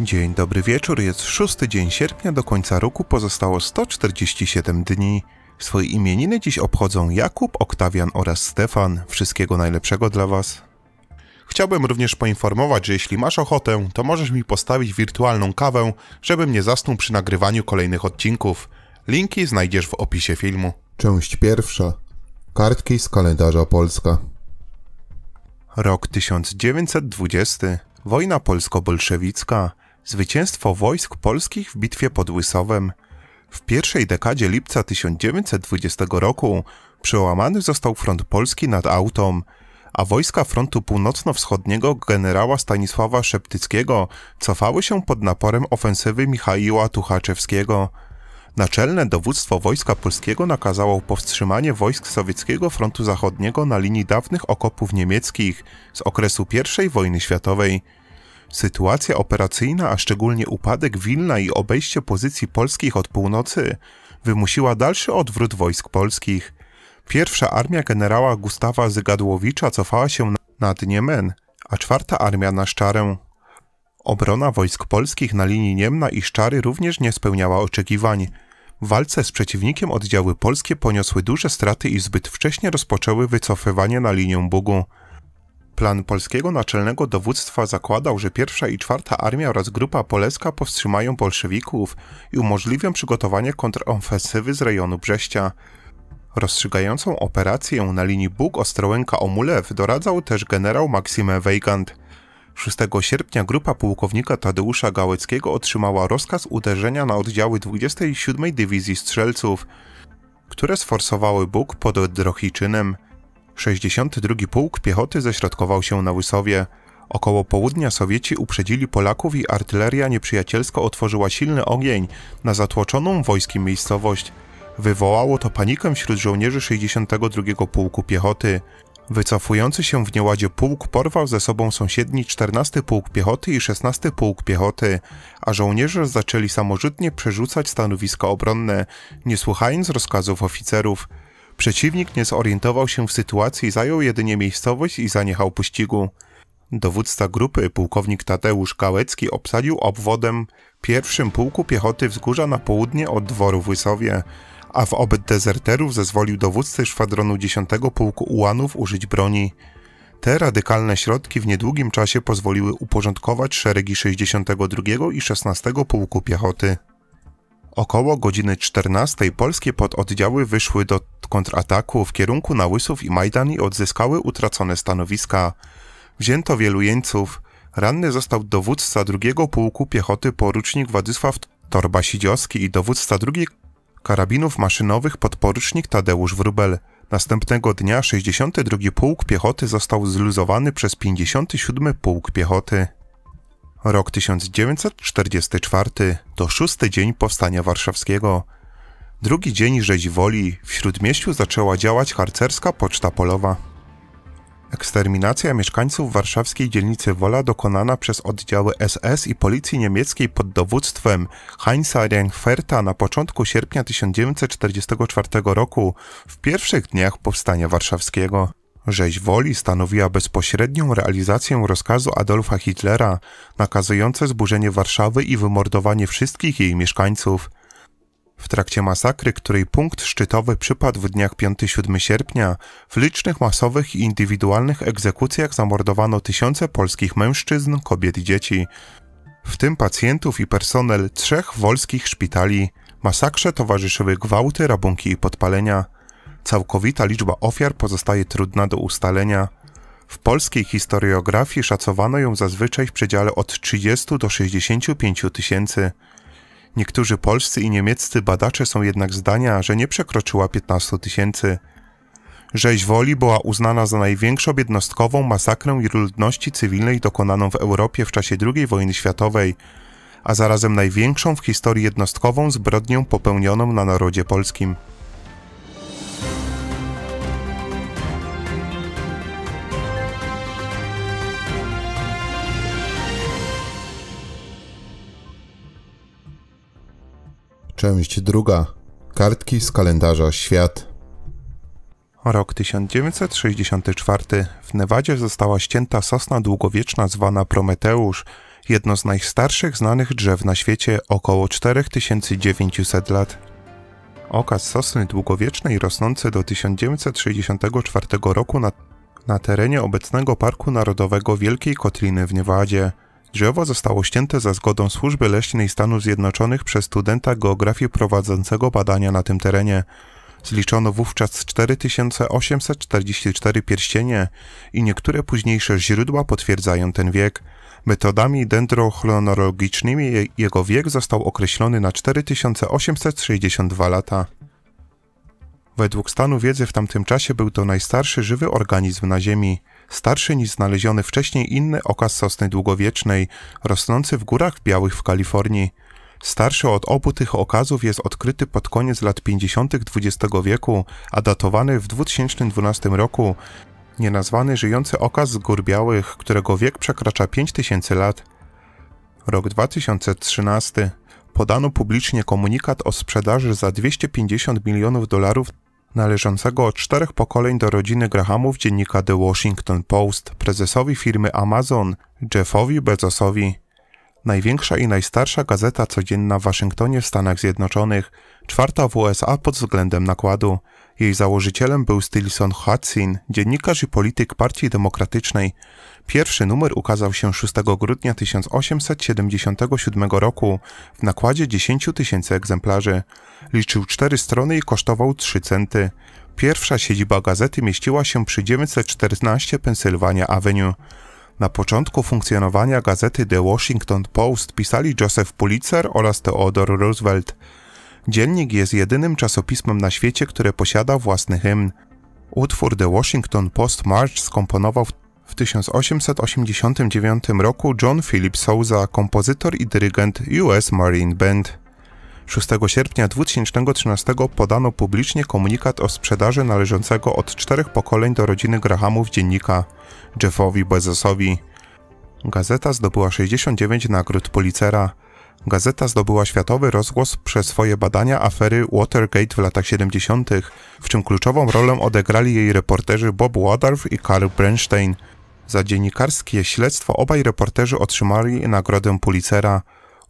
Dzień dobry wieczór, jest szósty dzień sierpnia, do końca roku pozostało 147 dni. Swoje imieniny dziś obchodzą Jakub, Oktawian oraz Stefan. Wszystkiego najlepszego dla Was. Chciałbym również poinformować, że jeśli masz ochotę, to możesz mi postawić wirtualną kawę, żebym nie zasnął przy nagrywaniu kolejnych odcinków. Linki znajdziesz w opisie filmu. Część pierwsza. Kartki z kalendarza Polska. Rok 1920. Wojna polsko-bolszewicka zwycięstwo wojsk polskich w bitwie pod Łysowem. W pierwszej dekadzie lipca 1920 roku przełamany został front polski nad Autą, a wojska frontu północno-wschodniego generała Stanisława Szeptyckiego cofały się pod naporem ofensywy Michaiła Tuchaczewskiego. Naczelne dowództwo Wojska Polskiego nakazało powstrzymanie wojsk sowieckiego frontu zachodniego na linii dawnych okopów niemieckich z okresu I wojny światowej – Sytuacja operacyjna, a szczególnie upadek Wilna i obejście pozycji polskich od północy, wymusiła dalszy odwrót wojsk polskich. Pierwsza armia generała Gustawa Zygadłowicza cofała się na Dniemen, a czwarta armia na Szczarę. Obrona wojsk polskich na linii Niemna i Szczary również nie spełniała oczekiwań. W walce z przeciwnikiem oddziały polskie poniosły duże straty i zbyt wcześnie rozpoczęły wycofywanie na linię Bugu. Plan polskiego naczelnego dowództwa zakładał, że pierwsza i czwarta armia oraz grupa poleska powstrzymają bolszewików i umożliwią przygotowanie kontrofensywy z rejonu Brześcia. Rozstrzygającą operację na linii Bóg-Ostrołęka-Omulew doradzał też generał Maksime Weigand. 6 sierpnia grupa pułkownika Tadeusza Gałeckiego otrzymała rozkaz uderzenia na oddziały 27 Dywizji Strzelców, które sforsowały Bóg pod Drohiczynem. 62 Pułk Piechoty ześrodkował się na Łysowie. Około południa Sowieci uprzedzili Polaków i artyleria nieprzyjacielsko otworzyła silny ogień na zatłoczoną wojskiem miejscowość. Wywołało to panikę wśród żołnierzy 62 Pułku Piechoty. Wycofujący się w nieładzie pułk porwał ze sobą sąsiedni 14 Pułk Piechoty i 16 Pułk Piechoty, a żołnierze zaczęli samorzutnie przerzucać stanowiska obronne, nie słuchając rozkazów oficerów. Przeciwnik nie zorientował się w sytuacji, zajął jedynie miejscowość i zaniechał pościgu. Dowódca grupy, pułkownik Tadeusz Kałecki, obsadził obwodem pierwszym pułku piechoty wzgórza na południe od dworu w Łysowie, a w obyt dezerterów zezwolił dowódcy szwadronu 10 pułku ułanów użyć broni. Te radykalne środki w niedługim czasie pozwoliły uporządkować szeregi 62 i 16 pułku piechoty. Około godziny 14 polskie pododdziały wyszły do kontrataku w kierunku na Łysów i i odzyskały utracone stanowiska. Wzięto wielu jeńców. Ranny został dowódca drugiego pułku piechoty porucznik Władysław Torbasidziowski i dowódca drugiej karabinów maszynowych podporucznik Tadeusz Wrubel. Następnego dnia 62 Pułk Piechoty został zluzowany przez 57 Pułk Piechoty. Rok 1944 to szósty dzień Powstania Warszawskiego. Drugi dzień rzeźwoli w Śródmieściu zaczęła działać harcerska poczta polowa. Eksterminacja mieszkańców warszawskiej dzielnicy Wola dokonana przez oddziały SS i policji niemieckiej pod dowództwem Heinza Reinferta na początku sierpnia 1944 roku w pierwszych dniach powstania warszawskiego. Rzeź Woli stanowiła bezpośrednią realizację rozkazu Adolfa Hitlera nakazujące zburzenie Warszawy i wymordowanie wszystkich jej mieszkańców – w trakcie masakry, której punkt szczytowy przypadł w dniach 5-7 sierpnia, w licznych masowych i indywidualnych egzekucjach zamordowano tysiące polskich mężczyzn, kobiet i dzieci, w tym pacjentów i personel trzech wolskich szpitali. Masakrze towarzyszyły gwałty, rabunki i podpalenia. Całkowita liczba ofiar pozostaje trudna do ustalenia. W polskiej historiografii szacowano ją zazwyczaj w przedziale od 30 do 65 tysięcy. Niektórzy polscy i niemieccy badacze są jednak zdania, że nie przekroczyła 15 tysięcy. Rzeź Woli była uznana za największą jednostkową masakrę ludności cywilnej dokonaną w Europie w czasie II wojny światowej, a zarazem największą w historii jednostkową zbrodnią popełnioną na narodzie polskim. Część druga. Kartki z kalendarza Świat. Rok 1964. W Nevadzie została ścięta sosna długowieczna zwana Prometeusz, jedno z najstarszych znanych drzew na świecie, około 4900 lat. Okaz sosny długowiecznej rosnący do 1964 roku na, na terenie obecnego Parku Narodowego Wielkiej Kotliny w Niewadzie. Drzewo zostało ścięte za zgodą Służby Leśnej Stanów Zjednoczonych przez studenta geografii prowadzącego badania na tym terenie. Zliczono wówczas 4844 pierścienie i niektóre późniejsze źródła potwierdzają ten wiek. Metodami dendrochronologicznymi jego wiek został określony na 4862 lata. Według stanu wiedzy w tamtym czasie był to najstarszy żywy organizm na Ziemi, starszy niż znaleziony wcześniej inny okaz sosny długowiecznej, rosnący w górach białych w Kalifornii. Starszy od obu tych okazów jest odkryty pod koniec lat 50. XX wieku, a datowany w 2012 roku. Nienazwany żyjący okaz z gór białych, którego wiek przekracza 5000 lat. Rok 2013 podano publicznie komunikat o sprzedaży za 250 milionów dolarów należącego od czterech pokoleń do rodziny Grahamów dziennika The Washington Post, prezesowi firmy Amazon, Jeffowi Bezosowi. Największa i najstarsza gazeta codzienna w Waszyngtonie w Stanach Zjednoczonych, czwarta w USA pod względem nakładu – jej założycielem był Stilson Hudson, dziennikarz i polityk Partii Demokratycznej. Pierwszy numer ukazał się 6 grudnia 1877 roku w nakładzie 10 tysięcy egzemplarzy. Liczył 4 strony i kosztował 3 centy. Pierwsza siedziba gazety mieściła się przy 914 Pennsylvania Avenue. Na początku funkcjonowania gazety The Washington Post pisali Joseph Pulitzer oraz Theodore Roosevelt. Dziennik jest jedynym czasopismem na świecie, które posiada własny hymn. Utwór The Washington Post March skomponował w 1889 roku John Philip Sousa, kompozytor i dyrygent US Marine Band. 6 sierpnia 2013 podano publicznie komunikat o sprzedaży należącego od czterech pokoleń do rodziny Grahamów dziennika Jeffowi Bezosowi. Gazeta zdobyła 69 nagród Policera. Gazeta zdobyła światowy rozgłos przez swoje badania afery Watergate w latach 70., w czym kluczową rolę odegrali jej reporterzy Bob Woodruff i Karl Bernstein. Za dziennikarskie śledztwo obaj reporterzy otrzymali nagrodę Pulitzera.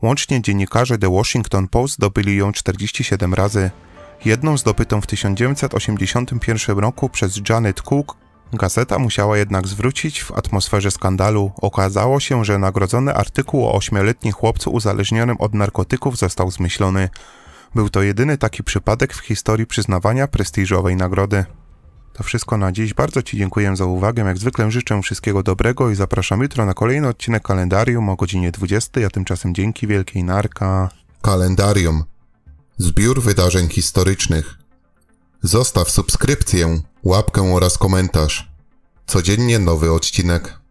Łącznie dziennikarze The Washington Post zdobyli ją 47 razy. Jedną zdobytą w 1981 roku przez Janet Cook Gazeta musiała jednak zwrócić w atmosferze skandalu. Okazało się, że nagrodzony artykuł o ośmioletnim chłopcu uzależnionym od narkotyków został zmyślony. Był to jedyny taki przypadek w historii przyznawania prestiżowej nagrody. To wszystko na dziś. Bardzo Ci dziękuję za uwagę. Jak zwykle życzę wszystkiego dobrego i zapraszam jutro na kolejny odcinek kalendarium o godzinie 20, a tymczasem dzięki wielkiej narka. Kalendarium. Zbiór wydarzeń historycznych. Zostaw subskrypcję łapkę oraz komentarz. Codziennie nowy odcinek.